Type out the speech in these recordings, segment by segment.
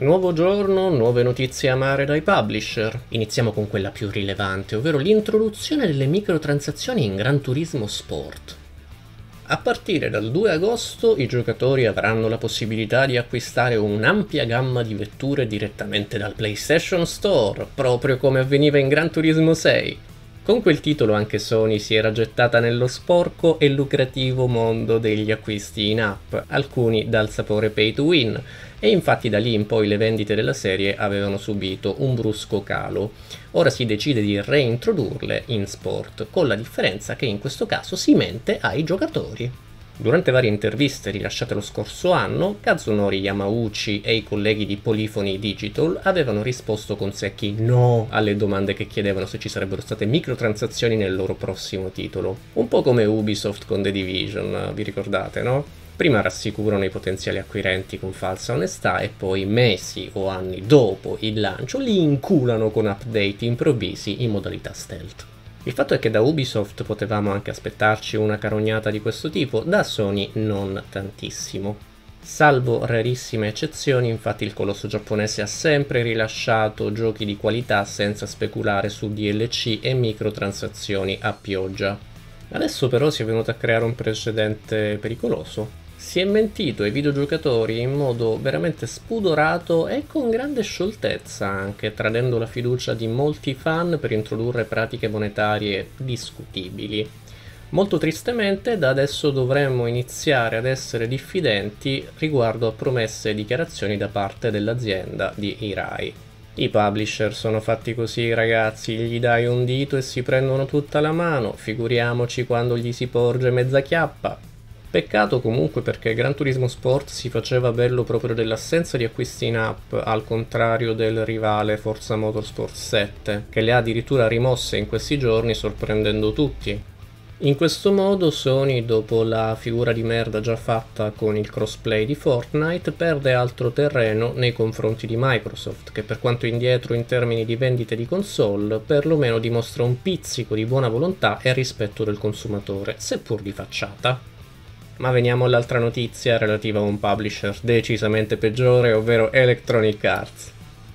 Nuovo giorno, nuove notizie amare dai publisher. Iniziamo con quella più rilevante, ovvero l'introduzione delle microtransazioni in Gran Turismo Sport. A partire dal 2 agosto i giocatori avranno la possibilità di acquistare un'ampia gamma di vetture direttamente dal PlayStation Store, proprio come avveniva in Gran Turismo 6. Con quel titolo anche Sony si era gettata nello sporco e lucrativo mondo degli acquisti in app, alcuni dal sapore pay to win, e infatti da lì in poi le vendite della serie avevano subito un brusco calo. Ora si decide di reintrodurle in sport, con la differenza che in questo caso si mente ai giocatori. Durante varie interviste rilasciate lo scorso anno, Kazunori Yamauchi e i colleghi di Polifoni Digital avevano risposto con secchi no alle domande che chiedevano se ci sarebbero state microtransazioni nel loro prossimo titolo. Un po' come Ubisoft con The Division, vi ricordate, no? Prima rassicurano i potenziali acquirenti con falsa onestà e poi mesi o anni dopo il lancio li inculano con update improvvisi in modalità stealth. Il fatto è che da Ubisoft potevamo anche aspettarci una carognata di questo tipo, da Sony non tantissimo. Salvo rarissime eccezioni, infatti il colosso giapponese ha sempre rilasciato giochi di qualità senza speculare su DLC e microtransazioni a pioggia. Adesso però si è venuto a creare un precedente pericoloso si è mentito ai videogiocatori in modo veramente spudorato e con grande scioltezza anche, tradendo la fiducia di molti fan per introdurre pratiche monetarie discutibili. Molto tristemente da adesso dovremmo iniziare ad essere diffidenti riguardo a promesse e dichiarazioni da parte dell'azienda di Irai. I publisher sono fatti così ragazzi, gli dai un dito e si prendono tutta la mano, figuriamoci quando gli si porge mezza chiappa. Peccato comunque perché Gran Turismo Sport si faceva bello proprio dell'assenza di acquisti in app, al contrario del rivale Forza Motorsport 7, che le ha addirittura rimosse in questi giorni sorprendendo tutti. In questo modo Sony, dopo la figura di merda già fatta con il crossplay di Fortnite, perde altro terreno nei confronti di Microsoft, che per quanto indietro in termini di vendite di console, perlomeno dimostra un pizzico di buona volontà e rispetto del consumatore, seppur di facciata. Ma veniamo all'altra notizia relativa a un publisher decisamente peggiore, ovvero Electronic Arts.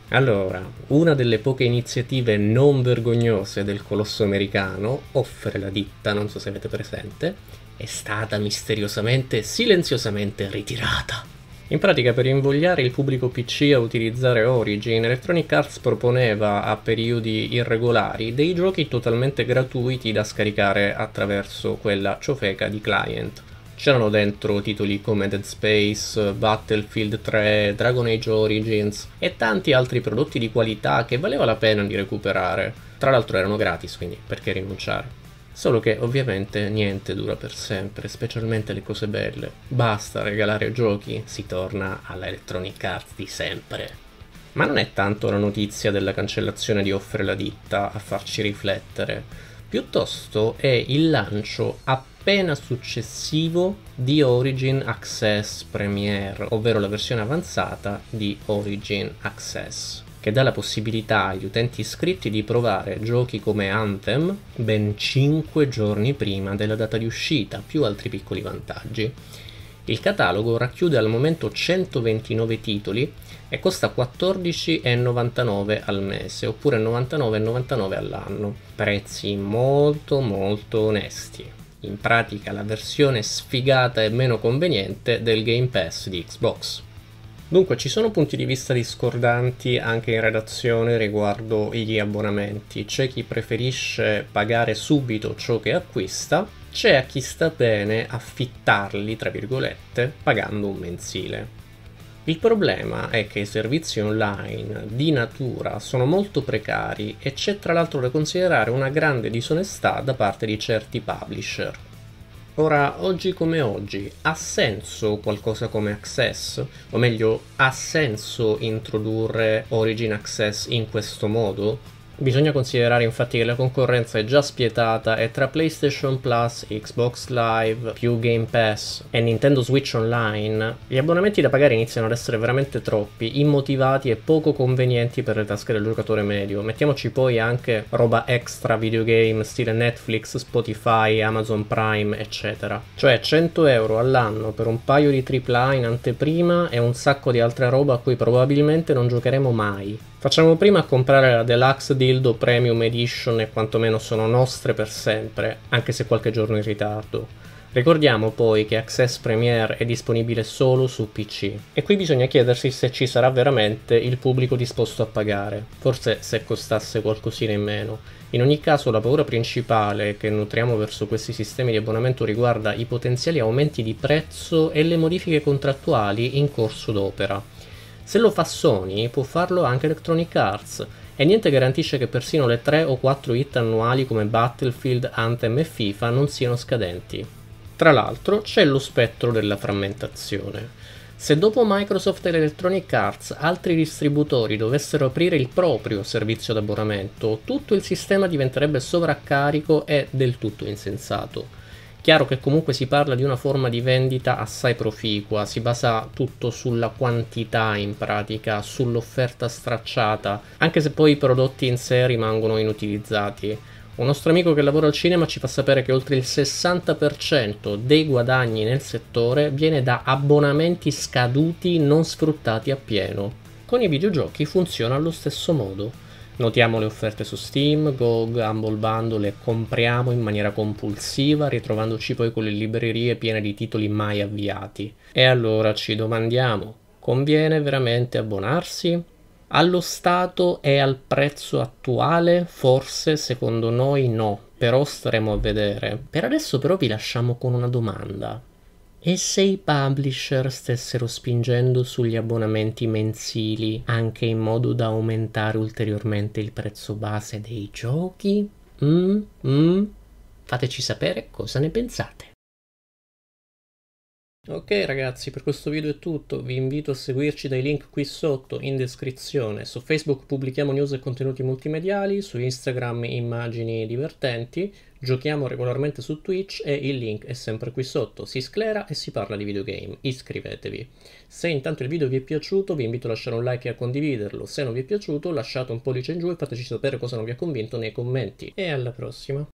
Allora, una delle poche iniziative non vergognose del colosso americano, offre la ditta, non so se avete presente, è stata misteriosamente silenziosamente ritirata. In pratica per invogliare il pubblico PC a utilizzare Origin, Electronic Arts proponeva a periodi irregolari dei giochi totalmente gratuiti da scaricare attraverso quella ciofeca di client c'erano dentro titoli come Dead Space, Battlefield 3, Dragon Age Origins e tanti altri prodotti di qualità che valeva la pena di recuperare. Tra l'altro erano gratis, quindi perché rinunciare? Solo che ovviamente niente dura per sempre, specialmente le cose belle. Basta regalare giochi, si torna all'Electronic Arts di sempre. Ma non è tanto la notizia della cancellazione di Offre la ditta a farci riflettere, piuttosto è il lancio appunto appena successivo di Origin Access Premiere, ovvero la versione avanzata di Origin Access che dà la possibilità agli utenti iscritti di provare giochi come Anthem ben 5 giorni prima della data di uscita, più altri piccoli vantaggi. Il catalogo racchiude al momento 129 titoli e costa 14,99 al mese oppure 99,99 all'anno, prezzi molto molto onesti in pratica la versione sfigata e meno conveniente del Game Pass di Xbox. Dunque ci sono punti di vista discordanti anche in redazione riguardo gli abbonamenti. C'è chi preferisce pagare subito ciò che acquista, c'è a chi sta bene affittarli, tra virgolette, pagando un mensile. Il problema è che i servizi online di natura sono molto precari e c'è tra l'altro da considerare una grande disonestà da parte di certi publisher. Ora, oggi come oggi, ha senso qualcosa come Access? O meglio, ha senso introdurre Origin Access in questo modo? Bisogna considerare infatti che la concorrenza è già spietata e tra PlayStation Plus, Xbox Live, più Game Pass e Nintendo Switch Online, gli abbonamenti da pagare iniziano ad essere veramente troppi, immotivati e poco convenienti per le tasche del giocatore medio. Mettiamoci poi anche roba extra videogame stile Netflix, Spotify, Amazon Prime, eccetera. Cioè 100 euro all'anno per un paio di AAA in anteprima e un sacco di altra roba a cui probabilmente non giocheremo mai. Facciamo prima a comprare la deluxe di Dildo Premium Edition e quantomeno sono nostre per sempre, anche se qualche giorno in ritardo. Ricordiamo poi che Access Premiere è disponibile solo su PC e qui bisogna chiedersi se ci sarà veramente il pubblico disposto a pagare, forse se costasse qualcosina in meno. In ogni caso la paura principale che nutriamo verso questi sistemi di abbonamento riguarda i potenziali aumenti di prezzo e le modifiche contrattuali in corso d'opera. Se lo fa Sony può farlo anche Electronic Arts, e niente garantisce che persino le 3 o 4 hit annuali come Battlefield, Anthem e FIFA non siano scadenti. Tra l'altro c'è lo spettro della frammentazione. Se dopo Microsoft e Electronic Arts altri distributori dovessero aprire il proprio servizio d'abbonamento, tutto il sistema diventerebbe sovraccarico e del tutto insensato. Chiaro che comunque si parla di una forma di vendita assai proficua, si basa tutto sulla quantità in pratica, sull'offerta stracciata, anche se poi i prodotti in sé rimangono inutilizzati. Un nostro amico che lavora al cinema ci fa sapere che oltre il 60% dei guadagni nel settore viene da abbonamenti scaduti non sfruttati appieno. Con i videogiochi funziona allo stesso modo. Notiamo le offerte su Steam, GOG, Humble Bundle e compriamo in maniera compulsiva, ritrovandoci poi con le librerie piene di titoli mai avviati. E allora ci domandiamo, conviene veramente abbonarsi? Allo stato e al prezzo attuale? Forse secondo noi no, però staremo a vedere. Per adesso però vi lasciamo con una domanda e se i publisher stessero spingendo sugli abbonamenti mensili anche in modo da aumentare ulteriormente il prezzo base dei giochi? Mm, mm. Fateci sapere cosa ne pensate. Ok ragazzi, per questo video è tutto, vi invito a seguirci dai link qui sotto in descrizione. Su Facebook pubblichiamo news e contenuti multimediali, su Instagram immagini divertenti, giochiamo regolarmente su Twitch e il link è sempre qui sotto. Si sclera e si parla di videogame, iscrivetevi. Se intanto il video vi è piaciuto vi invito a lasciare un like e a condividerlo, se non vi è piaciuto lasciate un pollice in giù e fateci sapere cosa non vi ha convinto nei commenti. E alla prossima!